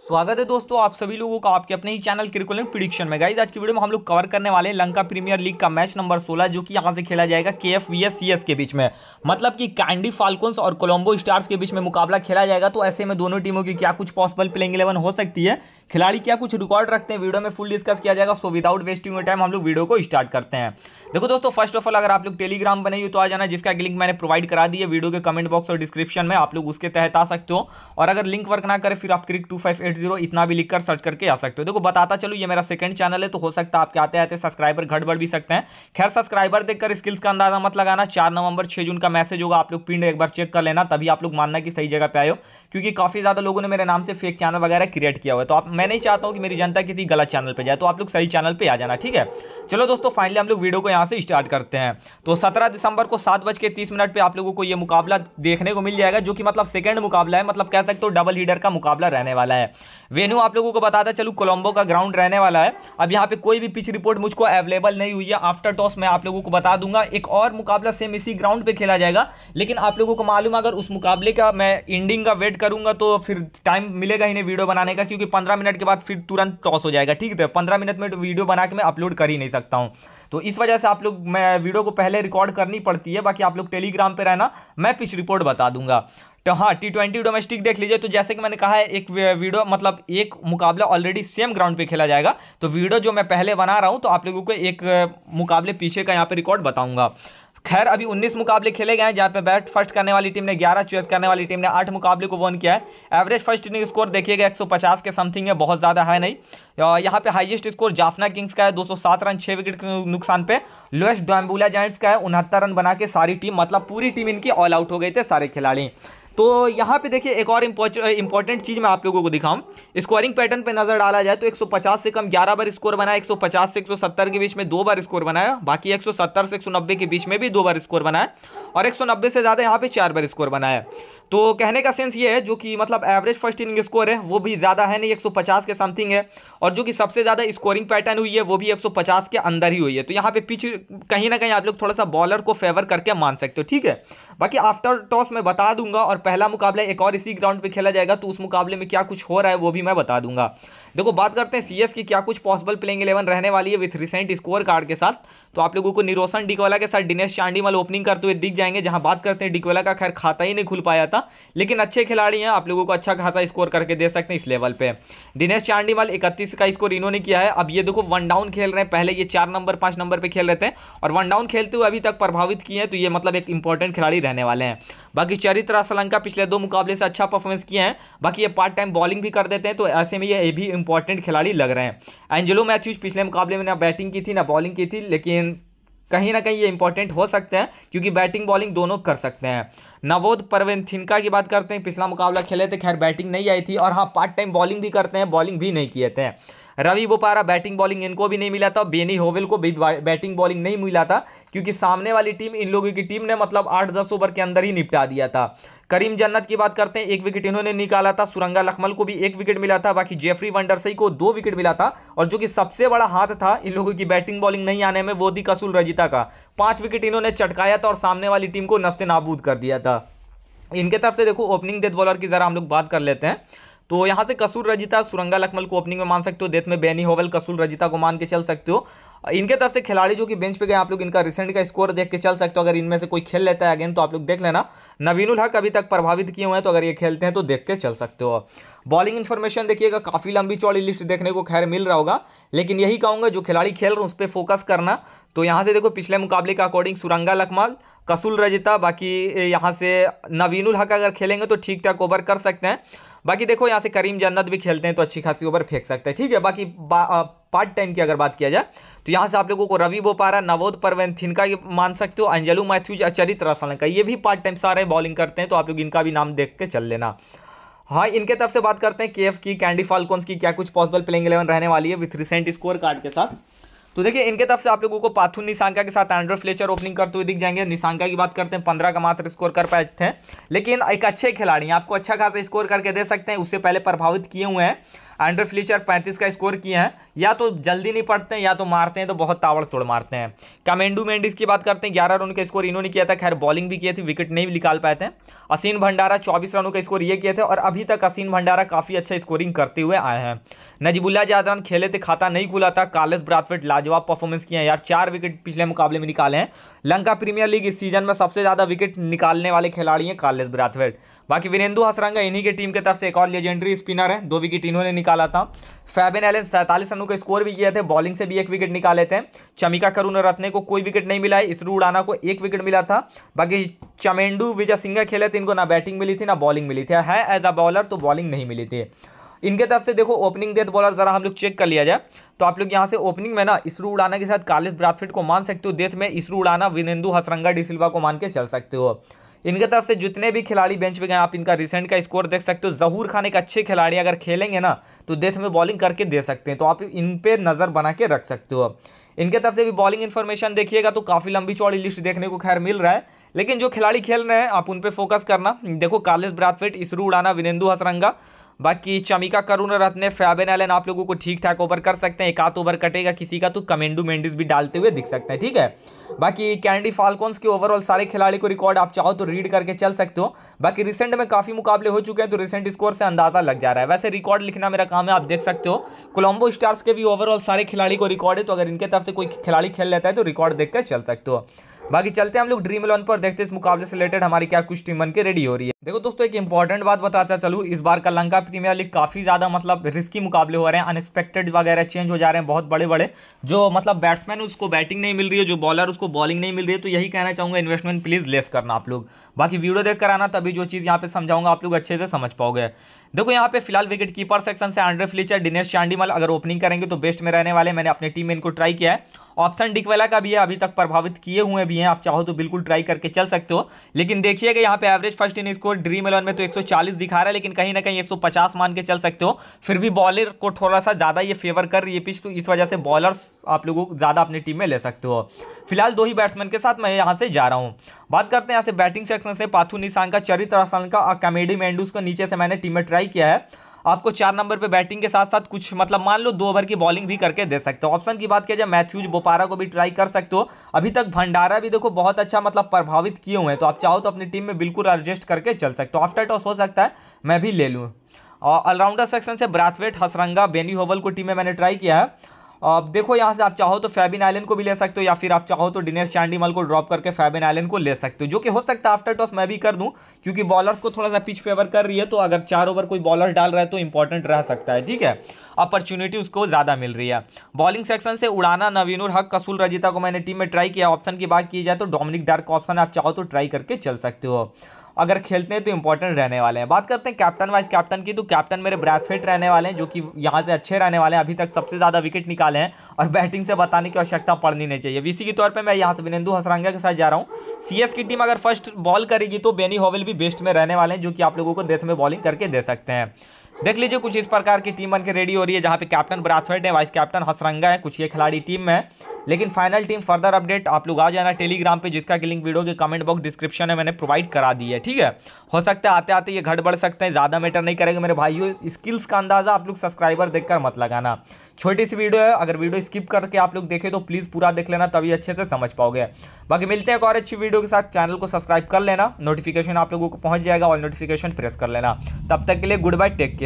स्वागत है दोस्तों आप सभी लोगों का आपके अपने ही चैनल क्रिकुल प्रिडिक्शन में गाइज आज की वीडियो में हम लोग कवर करने वाले हैं लंका प्रीमियर लीग का मैच नंबर 16 जो कि यहां से खेला जाएगा K F V S C S के बीच में मतलब कि कैंडी फाल्कोन्स और कोलंबो स्टार्स के बीच में मुकाबला खेला जाएगा तो ऐसे में दोनों टीमों की क्या कुछ पॉसिबल प्लेइंग इलेवन हो सकती है खिलाड़ी क्या कुछ रिकॉर्ड रखते हैं वीडियो में फुल डिस्कस किया जाएगा so without wasting your time हम लोग वीडियो को स्टार्ट करते हैं देखो दोस्तों फर्स्ट ऑफ ऑल अगर आप लोग टेलीग्राम बनाइए तो आ जाना जिसका लिंक मैंने प्रोवाइड करा दी है वीडियो के कमेंट बॉक्स और डिस्क्रिप्शन में आप लोग उसके तहत आ सकते हो और अगर लिंक वर्क ना करें फिर आप cric two five eight zero इतना भी लिखकर सर्च करके आ सकते हो देखो बताता चलो ये मेरा सेकंड चैनल है तो हो सकता है आपके आते आते सब्सक्राइबर घट बढ़ भी सकते हैं खैर सब्सक्राइबर देखकर स्किल्स का अंदाजा मत लगाना चार नवंबर छह जून का मैसेज होगा आप लोग पिंड एक बार चेक कर लेना तभी आप लोग मानना कि सही जगह पे आए हो क्योंकि काफ़ी ज़्यादा लोगों ने मेरे नाम से फेक चैनल वगैरह क्रिएट किया हुआ है तो आप मैं नहीं चाहता हूँ कि मेरी जनता किसी गलत चैनल पर जाए तो आप लोग सही चैनल पर आ जाना ठीक है चलो दोस्तों फाइनली हम लोग वीडियो को यहाँ से स्टार्ट करते हैं तो सत्रह दिसंबर को सात बज के तीस मिनट पर आप लोगों को ये मुकाबला देखने को मिल जाएगा जो कि मतलब सेकेंड मुकाबला है मतलब कह सकते हो डबल हीडर का मुकाबला रहने वाला है वेन्यू आप लोगों को बताता चलो कोलंबो का ग्राउंड रहने वाला है अब यहाँ पे कोई भी पिच रिपोर्ट मुझको अवेलेबल नहीं हुई है आफ्टर टॉस मैं आप लोगों को बता दूंगा एक और मुकाबला सेम इसी ग्राउंड पे खेला जाएगा लेकिन आप लोगों को मालूम अगर उस मुकाबले का मैं इंडिंग का वेट करूंगा तो फिर टाइम मिलेगा ही नहीं वीडियो बनाने का क्योंकि पंद्रह मिनट मिनट के बाद फिर तुरंत टॉस हो जाएगा ठीक है पंद्रह मिनट में तो वीडियो बना के मैं अपलोड कर ही नहीं सकता हूँ तो इस वजह से आप लोग मैं वीडियो को पहले रिकॉर्ड करनी पड़ती है बाकी आप लोग टेलीग्राम पर रहना मैं पिछ रिपोर्ट बता दूंगा तो हाँ टी ट्वेंटी डोमेस्टिक देख लीजिए तो जैसे कि मैंने कहा है एक वीडियो मतलब एक मुकाबला ऑलरेडी सेम ग्राउंड पे खेला जाएगा तो वीडियो जो मैं पहले बना रहा हूँ तो आप लोगों को एक मुकाबले पीछे का यहाँ पे रिकॉर्ड बताऊंगा खैर अभी 19 मुकाबले खेले गए हैं जहाँ पे बैट फर्स्ट करने वाली टीम ने 11 चॉइस करने वाली टीम ने 8 मुकाबले को वन किया है एवरेज फर्स्ट इनिंग स्कोर देखिएगा 150 के समथिंग है बहुत ज़्यादा है नहीं यहाँ पे हाईएस्ट स्कोर जाफना किंग्स का है 207 रन 6 विकेट के नुकसान पे लोएस्ट डॉम्बूला जैंट्स का है उनहत्तर रन बना के सारी टीम मतलब पूरी टीम इनकी ऑल आउट हो गई थे सारे खिलाड़ी तो यहाँ पे देखिए एक और इंपॉर्टेंट चीज़ मैं आप लोगों को दिखाऊं स्कोरिंग पैटर्न पे नज़र डाला जाए तो 150 से कम 11 बार स्कोर बनाया 150 से 170 के बीच में दो बार स्कोर बनाया बाकी 170 से 190 के बीच में भी दो बार स्कोर बनाया और 190 से ज़्यादा यहाँ पे चार बार स्कोर बनाया तो कहने का सेंस ये है जो कि मतलब एवरेज फर्स्ट इनिंग स्कोर है वो भी ज़्यादा है नहीं 150 के समथिंग है और जो कि सबसे ज़्यादा स्कोरिंग पैटर्न हुई है वो भी 150 के अंदर ही हुई है तो यहाँ पे पिच कहीं ना कहीं आप लोग थोड़ा सा बॉलर को फेवर करके मान सकते हो ठीक है बाकी आफ्टर टॉस मैं बता दूंगा और पहला मुकाबला एक और इसी ग्राउंड पे खेला जाएगा तो उस मुकाबले में क्या कुछ हो रहा है वो भी मैं बता दूंगा देखो बात करते हैं सीएस की क्या कुछ पॉसिबल प्लेइंग इलेवन रहने वाली है विथ रिसेंट स्कोर कार्ड के साथ तो आप लोगों को निरोशन डिकवाला के साथ दिनेश चांडीमल ओपनिंग करते हुए दिख जाएंगे जहां बात करते हैं डिकवाला का खैर खाता ही नहीं खुल पाया था लेकिन अच्छे खिलाड़ी हैं आप लोगों को अच्छा खासा स्कोर करके दे सकते हैं इस लेवल पे दिनेश चांडीमल इकतीस का स्कोर इन्होंने किया है अब ये देखो वन डाउन खेल रहे हैं पहले ये चार नंबर पांच नंबर पर खेल रहे थे और वन डाउन खेलते हुए अभी तक प्रभावित किए हैं तो ये मतलब एक इंपॉर्टेंट खिलाड़ी रहने वाले हैं बाकी चरित्र श्रीलंका पिछले दो मुकाबले से अच्छा परफॉर्मेंस किए हैं बाकी ये पार्ट टाइम बॉलिंग भी कर देते हैं तो ऐसे में ये भी इंपॉर्टेंट खिलाड़ी लग रहे हैं एंजेलो मैथ्यूज पिछले मुकाबले में ना बैटिंग की थी ना बॉलिंग की थी लेकिन कहीं ना कहीं ये इंपॉर्टेंट हो सकते हैं क्योंकि बैटिंग बॉलिंग दोनों कर सकते हैं नवोद परवेन थिनका की बात करते हैं पिछला मुकाबला खेले थे खैर बैटिंग नहीं आई थी और हाँ पार्ट टाइम बॉलिंग भी करते हैं बॉलिंग भी नहीं किए थे रवि बोपारा बैटिंग बॉलिंग इनको भी नहीं मिला था बेनी होवेल को भी बैटिंग बॉलिंग नहीं मिला था क्योंकि सामने वाली टीम इन लोगों की टीम ने मतलब आठ दस ओवर के अंदर ही निपटा दिया था करीम जन्नत की बात करते हैं एक विकेट इन्होंने निकाला था सुरंगा लखमल को भी एक विकेट मिला था बाकी जेफरी वंडरसई को दो विकेट मिला था और जो कि सबसे बड़ा हाथ था इन लोगों की बैटिंग बॉलिंग नहीं आने में वो थी कसूल रजिता का पांच विकेट इन्होंने चटकाया था और सामने वाली टीम को नस्ते नाबूद कर दिया था इनके तरफ से देखो ओपनिंग डेथ बॉलर की ज़रा हम लोग बात कर लेते हैं तो यहाँ से कसूर रजिता सुरंगा लखमल को ओपनिंग में मान सकते हो देथ में बेनी होवल कसूर रजिता को मान के चल सकते हो इनके तरफ से खिलाड़ी जो कि बेंच पे गए आप लोग इनका रिसेंट का स्कोर देख के चल सकते हो अगर इनमें से कोई खेल लेता है अगेन तो आप लोग देख लेना नवीनुल हक अभी तक प्रभावित किए हुए हैं तो अगर ये खेलते हैं तो देख के चल सकते हो बॉलिंग इन्फॉर्मेशन देखिएगा काफ़ी लंबी चौड़ी लिस्ट देखने को खैर मिल रहा होगा लेकिन यही कहूँगा जो खिलाड़ी खेल रहे हैं उस पर फोकस करना तो यहाँ से देखो पिछले मुकाबले के अकॉर्डिंग सुरंगा लखमाल कसुल रजिता बाकी यहाँ से नवीनुल हक अगर खेलेंगे तो ठीक ठाक ओवर कर सकते हैं बाकी देखो यहाँ से करीम जन्नत भी खेलते हैं तो अच्छी खासी ओवर फेंक सकते हैं ठीक है बाकी पार्ट टाइम की अगर बात किया जाए तो यहाँ से आप लोगों को रवि बोपारा नवोद परवेन थिनका ये मान सकते हो अंजलू मैथ्यू चरित्र का ये भी पार्ट टाइम सारे बॉलिंग करते हैं तो आप लोग इनका भी नाम देख के चल लेना हाँ इनके तरफ से बात करते हैं के की कैंडी फाल्कोन्स की क्या कुछ पॉसिबल प्लेइंग एलेवन रहने वाली है विथ रिसेंट स्कोर कार्ड के साथ तो देखिए इनके तरफ से आप लोगों को पाथुन निशांका के साथ एंड्रो फ्लेचर ओपनिंग करते हुए दिख जाएंगे निशांका की बात करते हैं पंद्रह का मात्र स्कोर कर पाए थे लेकिन एक अच्छे खिलाड़ी आपको अच्छा खासा स्कोर करके दे सकते हैं उससे पहले प्रभावित किए हुए हैं एंड्रे फ्लिचर पैंतीस का स्कोर किए हैं या तो जल्दी नहीं पड़ते हैं या तो मारते हैं तो बहुत तावड़ तोड़ मारते हैं कमेंडू मेंडिस की बात करते हैं ग्यारह रन का स्कोर इन्होंने किया था खैर बॉलिंग भी किए थे विकेट नहीं निकाल पाए थे असीन भंडारा चौबीस रनों का स्कोर ये किए थे और अभी तक असीन भंडारा काफ़ी अच्छा स्कोरिंग करते हुए आए हैं नजीबुल्ला जादरान खेले थे खाता नहीं खुला था कालेस ब्राथवेट लाजवाब परफॉर्मेंस किए हैं यार चार विकेट पिछले मुकाबले में निकाले हैं लंका प्रीमियर लीग इस सीजन में सबसे ज़्यादा विकेट निकालने वाले खिलाड़ी हैं कालेस ब्राथवेट बाकी वीरेंदु हसरंगा इन्हीं के टीम की तरफ से एक और लेजेंडरी स्पिनर है दो विकेट इन्होंने निकाल निकाला था फैबिन एलन सैंतालीस रनों के स्कोर भी किया थे बॉलिंग से भी एक विकेट निकाले थे चमिका करुण रत्ने को कोई विकेट नहीं मिला है इसरू उड़ाना को एक विकेट मिला था बाकी चमेंडू विजय सिंघा खेले थे इनको ना बैटिंग मिली थी ना बॉलिंग मिली थी है एज अ बॉलर तो बॉलिंग नहीं मिली थी इनके तरफ से देखो ओपनिंग डेथ बॉलर ज़रा हम लोग चेक कर लिया जाए तो आप लोग यहाँ से ओपनिंग में ना इसरू उड़ाना के साथ कालिस ब्राथफिट को मान सकते हो देश में इसरू उड़ाना विनेंदु हसरंगा डिसिल्वा को मान के चल सकते हो इनके तरफ से जितने भी खिलाड़ी बेंच पे गए आप इनका रिसेंट का स्कोर देख सकते हो जहूर खान एक अच्छे खिलाड़ी अगर खेलेंगे ना तो देश में बॉलिंग करके दे सकते हैं तो आप इन पर नज़र बना के रख सकते हो इनके तरफ से भी बॉलिंग इन्फॉर्मेशन देखिएगा तो काफ़ी लंबी चौड़ी लिस्ट देखने को खैर मिल रहा है लेकिन जो खिलाड़ी खेल रहे हैं आप उन पर फोकस करना देखो कालेस ब्राथवेट इसरू उड़ाना विनेंदु हसरंगा बाकी चमिका करुण रत्न फैबेन एलन आप लोगों को ठीक ठाक ओवर कर सकते हैं एक आध ओवर कटेगा किसी का तो कमेंडू मेंडिस भी डालते हुए दिख सकते हैं ठीक है बाकी कैंडी फाल्कोन्स के ओवरऑल सारे खिलाड़ी को रिकॉर्ड आप चाहो तो रीड करके चल सकते हो बाकी रिसेंट में काफ़ी मुकाबले हो चुके हैं तो रिसेंट स्कोर से अंदाज़ा लग जा रहा है वैसे रिकॉर्ड लिखना मेरा काम है आप देख सकते हो कोलम्बो स्टार्स के भी ओवरऑल सारे खिलाड़ी को रिकॉर्ड है तो अगर इनके तरफ से कोई खिलाड़ी खेल लेता है तो रिकॉर्ड देख कर चल सकते हो बाकी चलते हैं हम लोग ड्रीम इलेवन पर देखते हैं इस मुकाबले से रिलेटेड हमारी क्या कुछ टीम बन के रेडी हो रही है देखो दोस्तों एक इंपॉर्टेंट बात बताता चलू इस बार का लंका प्रीमियर लीग काफ़ी ज़्यादा मतलब रिस्की मुकाबले हो रहे हैं अनएक्सपेक्टेड वगैरह चेंज हो जा रहे हैं बहुत बड़े बड़े जो मतलब बैट्समैन उसको बैटिंग नहीं मिल रही है जो बॉलर उसको बॉलिंग नहीं मिल रही है तो यही कहना चाहूंगा इन्वेस्टमेंट प्लीज़ लेस करना आप लोग बाकी वीडियो देख कर आना तभी जो चीज़ यहाँ पे समझाऊंगा आप लोग अच्छे से समझ पाओगे देखो यहाँ पे फिलहाल विकेट कीपर सेक्शन से आंड्रे फ्लिचर दिनेश चांडीमल अगर ओपनिंग करेंगे तो बेस्ट में रहने वाले मैंने अपनी टीम में इनको ट्राई किया है ऑप्शन डिकवेला का भी है अभी तक प्रभावित किए हुए भी हैं आप चाहो तो बिल्कुल ट्राई करके चल सकते हो लेकिन देखिएगा यहाँ पे average first in score Dream Eleven में तो 140 दिखा रहा है लेकिन कहीं ना कहीं 150 मान के चल सकते हो फिर भी बॉलर को थोड़ा सा ज़्यादा ये फेवर कर रही है पिच तो इस वजह से बॉलर्स आप लोगों को ज़्यादा अपनी टीम में ले सकते हो फिलहाल दो ही बैट्समैन के साथ मैं यहाँ से जा रहा हूँ बात करते हैं यहाँ से बैटिंग सेक्शन से पाथू निशांग का चरित्र आसान का और कमेडी मेंडूस को नीचे से मैंने टीम में ट्राई किया है आपको चार नंबर पे बैटिंग के साथ साथ कुछ मतलब मान लो दो ओवर की बॉलिंग भी करके दे सकते हो ऑप्शन की बात किया जाए मैथ्यूज बोपारा को भी ट्राई कर सकते हो अभी तक भंडारा भी देखो बहुत अच्छा मतलब प्रभावित किए हुए हैं तो आप चाहो तो अपनी टीम में बिल्कुल एडजस्ट करके चल सकते हो आफ्टर टॉस हो सकता है मैं भी ले लूँ और ऑलराउंडर सेक्शन से ब्राथवेट हसरंगा बेनी होवल को टीम में मैंने ट्राई किया है आप देखो यहाँ से आप चाहो तो फैबिन आइलैंड को भी ले सकते हो या फिर आप चाहो तो डिनर चांडीमल को ड्रॉप करके फैबिन आइलैंड को ले सकते हो जो कि हो सकता है आफ्टर टॉस मैं भी कर दूँ क्योंकि बॉलर्स को थोड़ा सा पिच फेवर कर रही है तो अगर चार ओवर कोई बॉलर डाल रहा है तो इंपॉर्टेंट रह सकता है ठीक है अपॉर्चुनिटी उसको ज़्यादा मिल रही है बॉलिंग सेक्शन से उड़ाना नवीनुर हक कसूल रजिता को मैंने टीम में ट्राई किया ऑप्शन की बात की जाए तो डोमिनिक डार्क ऑप्शन आप चाहो तो ट्राई करके चल सकते हो अगर खेलते हैं तो इंपॉर्टेंट रहने वाले हैं बात करते हैं कैप्टन वाइस कैप्टन की तो कैप्टन मेरे ब्रैथफिट रहने वाले हैं जो कि यहाँ से अच्छे रहने वाले हैं अभी तक सबसे ज़्यादा विकेट निकाले हैं और बैटिंग से बताने की आवश्यकता पड़नी नहीं चाहिए इसी के तौर पर मैं यहाँ से विनेंदु हसरंगा के साथ जा रहा हूँ सी की टीम अगर फर्स्ट बॉल करेगी तो बेनी होवेल भी बेस्ट में रहने वाले हैं जो कि आप लोगों को देश में बॉलिंग करके दे सकते हैं देख लीजिए कुछ इस प्रकार की टीम बन के रेडी हो रही है जहाँ पे कैप्टन ब्राथवेट है वाइस कैप्टन हसरंगा है कुछ ये खिलाड़ी टीम में लेकिन फाइनल टीम फर्दर अपडेट आप लोग आ जाना टेलीग्राम पे जिसका की लिंक वीडियो के कमेंट बॉक्स डिस्क्रिप्शन में मैंने प्रोवाइड करा दी है ठीक है हो सकता है आते आते ये घट बढ़ सकते हैं ज़्यादा मैटर नहीं करेंगे मेरे भाइयों स्किल्स का अंदाज़ा आप लोग सब्सक्राइबर देख मत लगाना छोटी सी वीडियो है अगर वीडियो स्किप करके आप लोग देखें तो प्लीज़ पूरा देख लेना तभी अच्छे से समझ पाओगे बाकी मिलते हैं और अच्छी वीडियो के साथ चैनल को सब्सक्राइब कर लेना नोटिफिकेशन आप लोगों को पहुंच जाएगा और नोटिफिकेशन प्रेस कर लेना तब तक के लिए गुड बाय टेक केयर